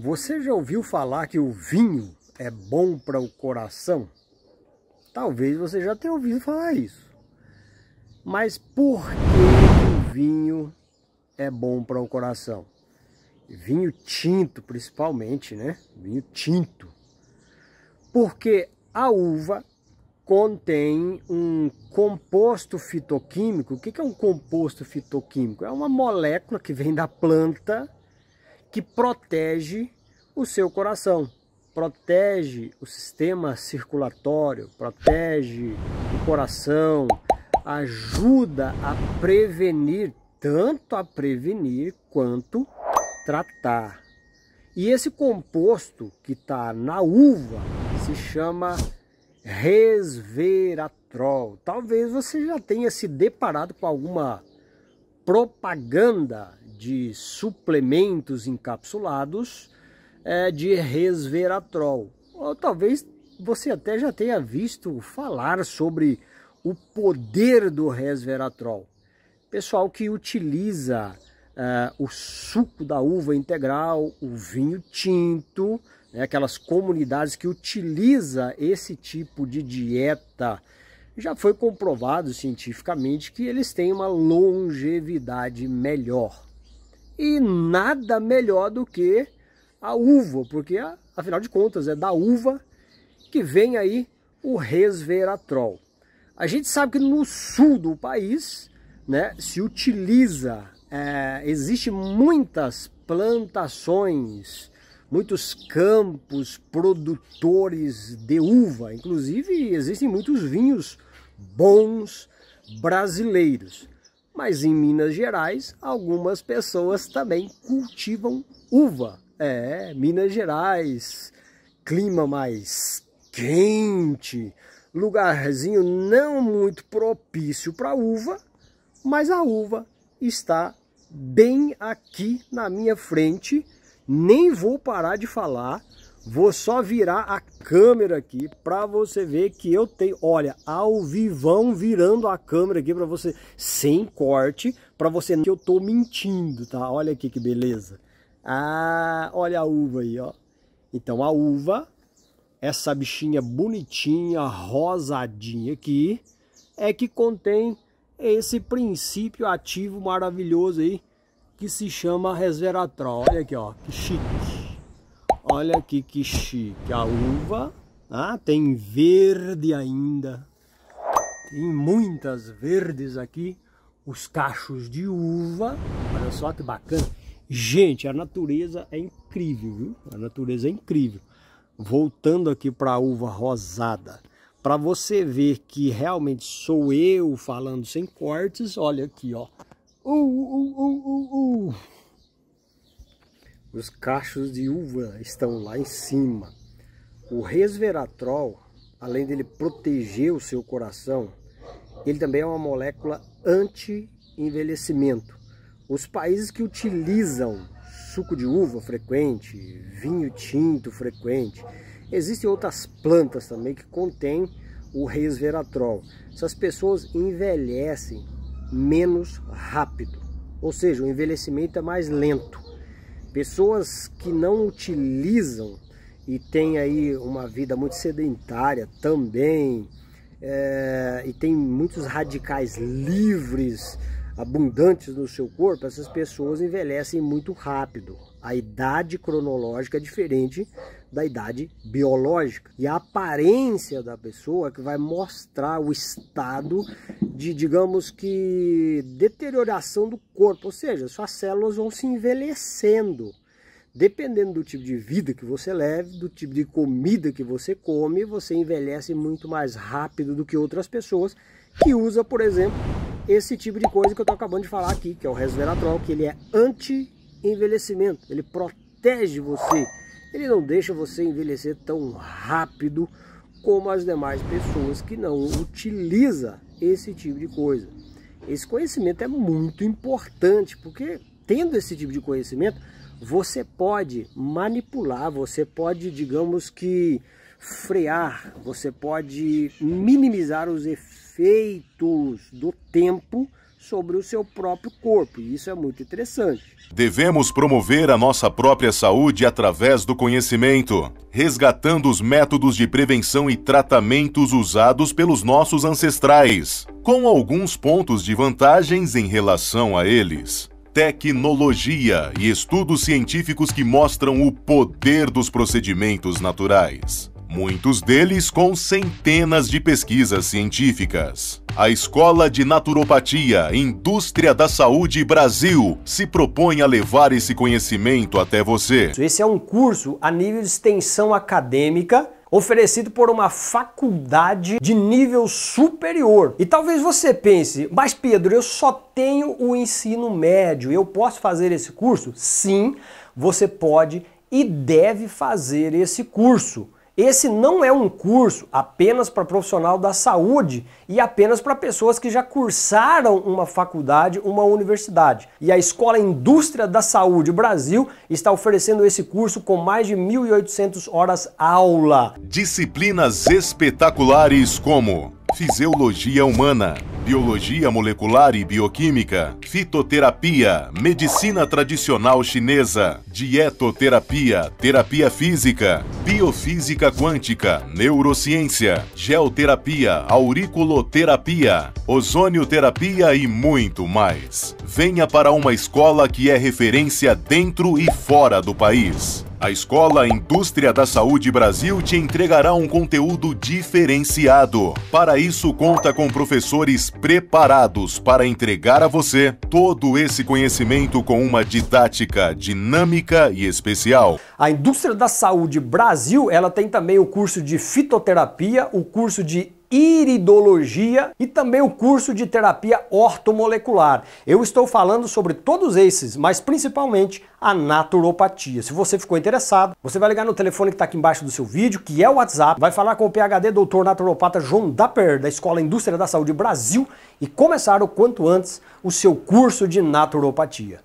Você já ouviu falar que o vinho é bom para o coração? Talvez você já tenha ouvido falar isso. Mas por que o vinho é bom para o coração? Vinho tinto, principalmente, né? Vinho tinto. Porque a uva contém um composto fitoquímico. O que é um composto fitoquímico? É uma molécula que vem da planta que protege o seu coração, protege o sistema circulatório, protege o coração, ajuda a prevenir, tanto a prevenir quanto tratar. E esse composto que está na uva se chama resveratrol. Talvez você já tenha se deparado com alguma propaganda de suplementos encapsulados é, de resveratrol. Ou talvez você até já tenha visto falar sobre o poder do resveratrol. Pessoal que utiliza é, o suco da uva integral, o vinho tinto, né, aquelas comunidades que utiliza esse tipo de dieta já foi comprovado cientificamente que eles têm uma longevidade melhor. E nada melhor do que a uva, porque afinal de contas é da uva que vem aí o resveratrol. A gente sabe que no sul do país né, se utiliza, é, existe muitas plantações, muitos campos produtores de uva, inclusive existem muitos vinhos bons brasileiros mas em Minas Gerais algumas pessoas também cultivam uva. É, Minas Gerais, clima mais quente, lugarzinho não muito propício para uva, mas a uva está bem aqui na minha frente. Nem vou parar de falar Vou só virar a câmera aqui para você ver que eu tenho, olha, ao vivão virando a câmera aqui para você, sem corte, para você que eu tô mentindo, tá? Olha aqui que beleza. Ah, olha a uva aí, ó. Então a uva, essa bichinha bonitinha, rosadinha aqui, é que contém esse princípio ativo maravilhoso aí que se chama resveratrol. Olha aqui, ó, que chique. Olha aqui que chique. A uva ah, tem verde ainda. Tem muitas verdes aqui. Os cachos de uva. Olha só que bacana. Gente, a natureza é incrível, viu? A natureza é incrível. Voltando aqui para a uva rosada. Para você ver que realmente sou eu falando sem cortes, olha aqui, ó. Uh, uh, uh, uh, uh. Os cachos de uva estão lá em cima. O resveratrol, além dele proteger o seu coração, ele também é uma molécula anti-envelhecimento. Os países que utilizam suco de uva frequente, vinho tinto frequente, existem outras plantas também que contêm o resveratrol. Essas pessoas envelhecem menos rápido, ou seja, o envelhecimento é mais lento. Pessoas que não utilizam e têm aí uma vida muito sedentária também, é, e tem muitos radicais livres, abundantes no seu corpo, essas pessoas envelhecem muito rápido. A idade cronológica é diferente da idade biológica. E a aparência da pessoa é que vai mostrar o estado de, digamos que, deterioração do corpo, ou seja, suas células vão se envelhecendo. Dependendo do tipo de vida que você leve, do tipo de comida que você come, você envelhece muito mais rápido do que outras pessoas que usa, por exemplo, esse tipo de coisa que eu estou acabando de falar aqui, que é o resveratrol, que ele é anti-envelhecimento, ele protege você, ele não deixa você envelhecer tão rápido como as demais pessoas que não utiliza esse tipo de coisa. Esse conhecimento é muito importante, porque tendo esse tipo de conhecimento, você pode manipular, você pode, digamos que, frear, você pode minimizar os efeitos do tempo sobre o seu próprio corpo, e isso é muito interessante. Devemos promover a nossa própria saúde através do conhecimento, resgatando os métodos de prevenção e tratamentos usados pelos nossos ancestrais, com alguns pontos de vantagens em relação a eles. Tecnologia e estudos científicos que mostram o poder dos procedimentos naturais muitos deles com centenas de pesquisas científicas. A Escola de Naturopatia Indústria da Saúde Brasil se propõe a levar esse conhecimento até você. Esse é um curso a nível de extensão acadêmica oferecido por uma faculdade de nível superior. E talvez você pense, mas Pedro, eu só tenho o ensino médio, eu posso fazer esse curso? Sim, você pode e deve fazer esse curso. Esse não é um curso apenas para profissional da saúde e apenas para pessoas que já cursaram uma faculdade, uma universidade. E a Escola Indústria da Saúde Brasil está oferecendo esse curso com mais de 1.800 horas aula. Disciplinas espetaculares como fisiologia humana, biologia molecular e bioquímica, fitoterapia, medicina tradicional chinesa, dietoterapia, terapia física, biofísica quântica, neurociência, geoterapia, auriculoterapia, ozonioterapia e muito mais. Venha para uma escola que é referência dentro e fora do país. A Escola Indústria da Saúde Brasil te entregará um conteúdo diferenciado. Para isso, conta com professores preparados para entregar a você todo esse conhecimento com uma didática dinâmica e especial. A Indústria da Saúde Brasil, ela tem também o curso de fitoterapia, o curso de iridologia e também o curso de terapia ortomolecular. Eu estou falando sobre todos esses, mas principalmente a naturopatia. Se você ficou interessado, você vai ligar no telefone que está aqui embaixo do seu vídeo, que é o WhatsApp, vai falar com o PhD doutor naturopata João Dapper, da Escola Indústria da Saúde Brasil, e começar o quanto antes o seu curso de naturopatia.